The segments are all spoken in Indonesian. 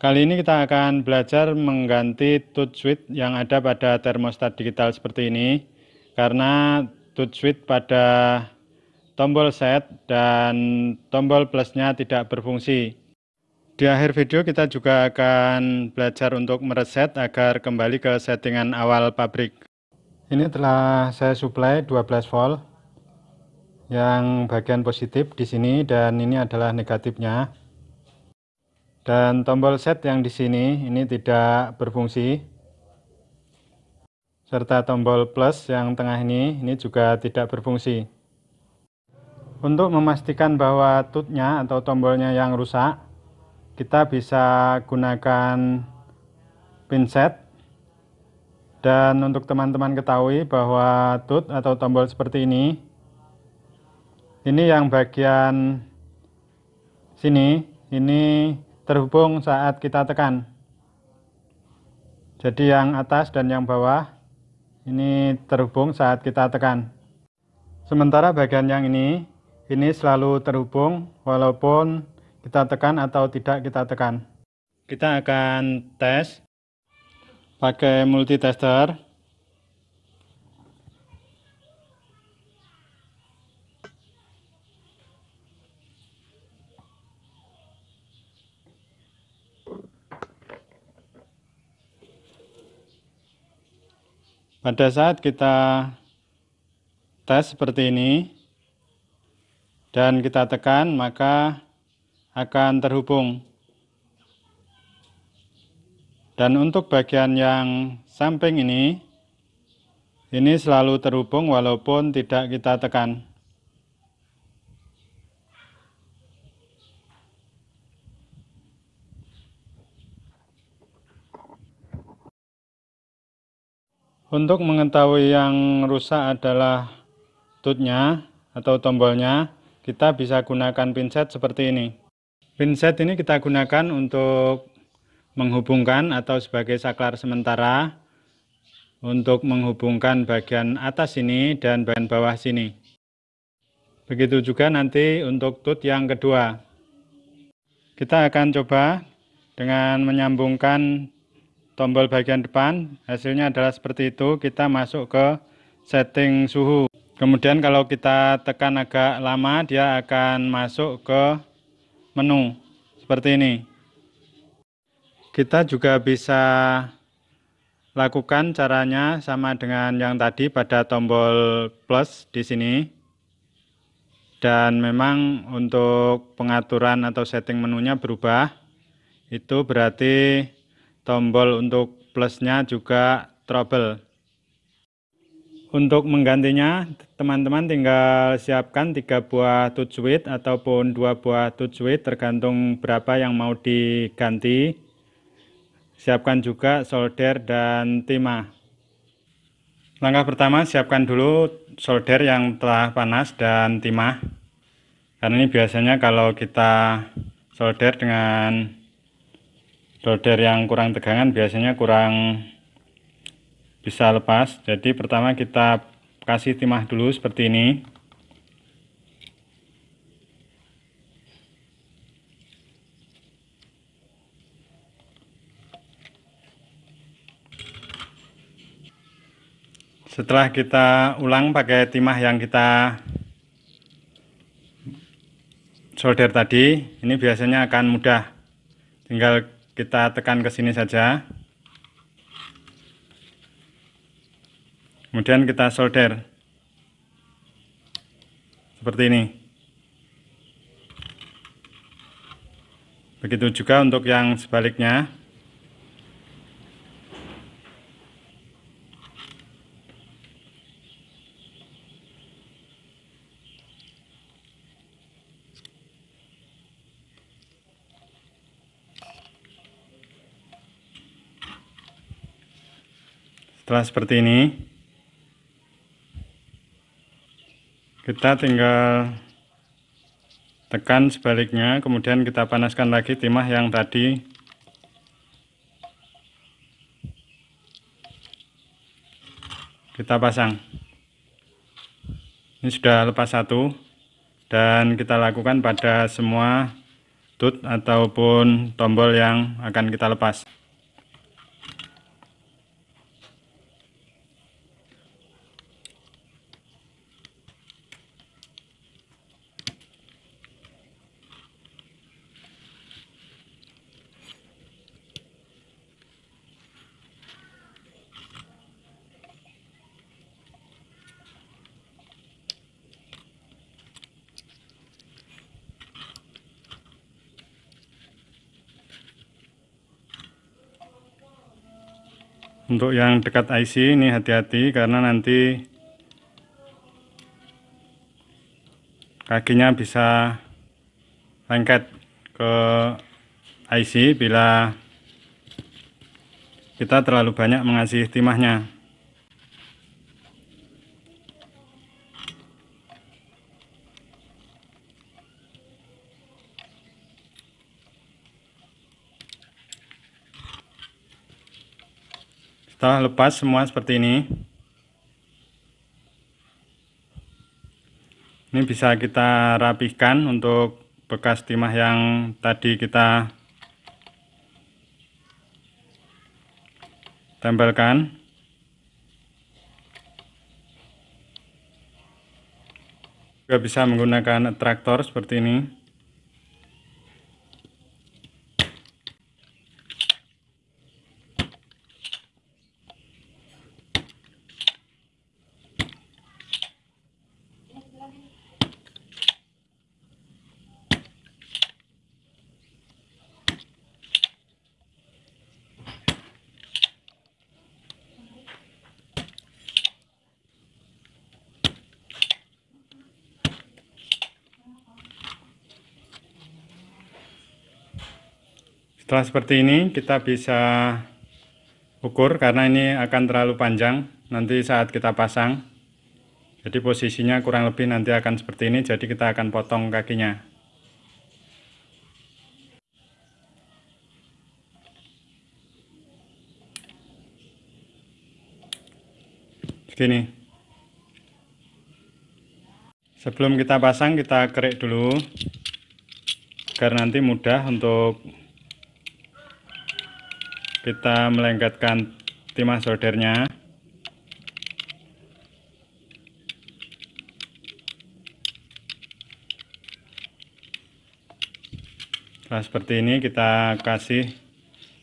Kali ini kita akan belajar mengganti touch switch yang ada pada termostat digital seperti ini karena touch switch pada tombol set dan tombol plusnya tidak berfungsi. Di akhir video kita juga akan belajar untuk mereset agar kembali ke settingan awal pabrik. Ini telah saya suplai 12 volt yang bagian positif di sini dan ini adalah negatifnya. Dan tombol set yang di sini ini tidak berfungsi. Serta tombol plus yang tengah ini, ini juga tidak berfungsi. Untuk memastikan bahwa tutnya atau tombolnya yang rusak, kita bisa gunakan pinset dan untuk teman-teman ketahui bahwa tut atau tombol seperti ini, ini yang bagian sini, ini terhubung saat kita tekan. Jadi yang atas dan yang bawah ini terhubung saat kita tekan. Sementara bagian yang ini, ini selalu terhubung walaupun kita tekan atau tidak kita tekan. Kita akan tes pakai multitester. Pada saat kita tes seperti ini dan kita tekan maka akan terhubung. Dan untuk bagian yang samping ini, ini selalu terhubung walaupun tidak kita tekan. Untuk mengetahui yang rusak adalah tutnya atau tombolnya, kita bisa gunakan pinset seperti ini. Pinset ini kita gunakan untuk menghubungkan atau sebagai saklar sementara untuk menghubungkan bagian atas sini dan bagian bawah sini. Begitu juga nanti untuk tut yang kedua. Kita akan coba dengan menyambungkan tombol bagian depan. Hasilnya adalah seperti itu. Kita masuk ke setting suhu. Kemudian kalau kita tekan agak lama, dia akan masuk ke menu seperti ini. Kita juga bisa lakukan caranya sama dengan yang tadi pada tombol plus di sini. Dan memang untuk pengaturan atau setting menunya berubah. Itu berarti tombol untuk plusnya juga trouble untuk menggantinya teman-teman tinggal siapkan tiga buah touchwit ataupun dua buah touchwit tergantung berapa yang mau diganti siapkan juga solder dan timah langkah pertama siapkan dulu solder yang telah panas dan timah karena ini biasanya kalau kita solder dengan loader yang kurang tegangan biasanya kurang bisa lepas jadi pertama kita kasih timah dulu seperti ini setelah kita ulang pakai timah yang kita solder tadi ini biasanya akan mudah tinggal kita tekan ke sini saja kemudian kita solder seperti ini begitu juga untuk yang sebaliknya setelah seperti ini kita tinggal tekan sebaliknya kemudian kita panaskan lagi timah yang tadi kita pasang ini sudah lepas satu dan kita lakukan pada semua tut ataupun tombol yang akan kita lepas untuk yang dekat IC ini hati-hati karena nanti kakinya bisa lengket ke IC bila kita terlalu banyak mengasih timahnya setelah lepas semua seperti ini ini bisa kita rapihkan untuk bekas timah yang tadi kita tempelkan juga bisa menggunakan traktor seperti ini Setelah seperti ini kita bisa ukur karena ini akan terlalu panjang nanti saat kita pasang. Jadi posisinya kurang lebih nanti akan seperti ini jadi kita akan potong kakinya. Begini. Sebelum kita pasang kita kerik dulu agar nanti mudah untuk kita melengketkan timah soldernya setelah seperti ini kita kasih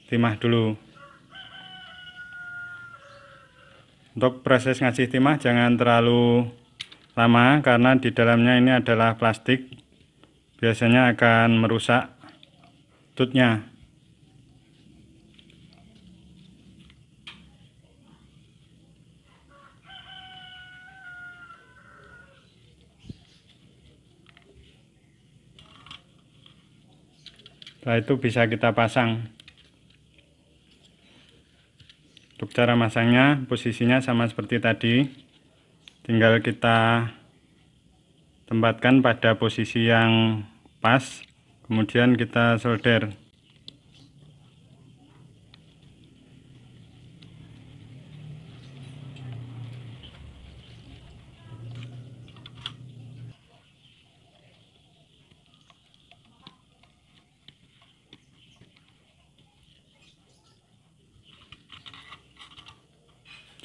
timah dulu untuk proses ngasih timah jangan terlalu lama karena di dalamnya ini adalah plastik biasanya akan merusak tutnya setelah itu bisa kita pasang untuk cara masangnya posisinya sama seperti tadi tinggal kita tempatkan pada posisi yang pas kemudian kita solder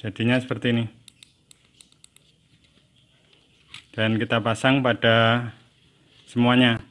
jadinya seperti ini dan kita pasang pada semuanya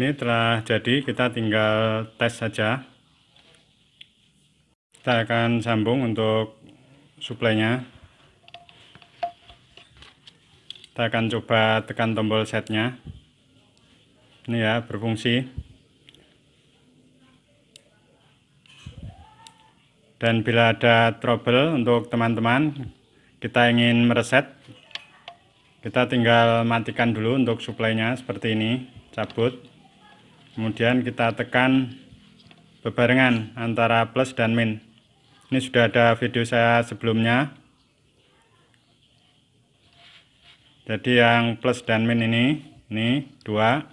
ini telah jadi kita tinggal tes saja kita akan sambung untuk suplainya kita akan coba tekan tombol setnya ini ya berfungsi dan bila ada trouble untuk teman-teman kita ingin mereset kita tinggal matikan dulu untuk suplainya seperti ini cabut kemudian kita tekan bebarengan antara plus dan min ini sudah ada video saya sebelumnya jadi yang plus dan min ini ini dua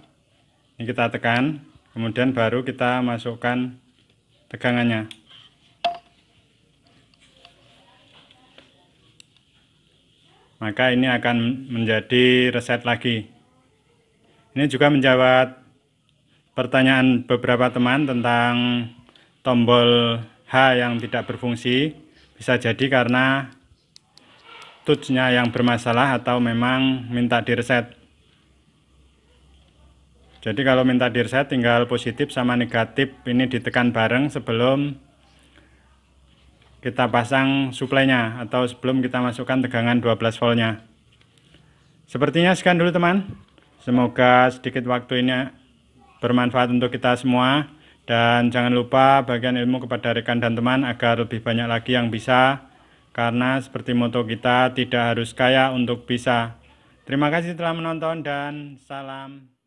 ini kita tekan kemudian baru kita masukkan tegangannya maka ini akan menjadi reset lagi ini juga menjawab pertanyaan beberapa teman tentang tombol H yang tidak berfungsi bisa jadi karena touchnya yang bermasalah atau memang minta di reset jadi kalau minta di reset tinggal positif sama negatif ini ditekan bareng sebelum kita pasang suplainya atau sebelum kita masukkan tegangan 12 voltnya sepertinya sekian dulu teman semoga sedikit waktu ini bermanfaat untuk kita semua dan jangan lupa bagian ilmu kepada rekan dan teman agar lebih banyak lagi yang bisa karena seperti moto kita tidak harus kaya untuk bisa. Terima kasih telah menonton dan salam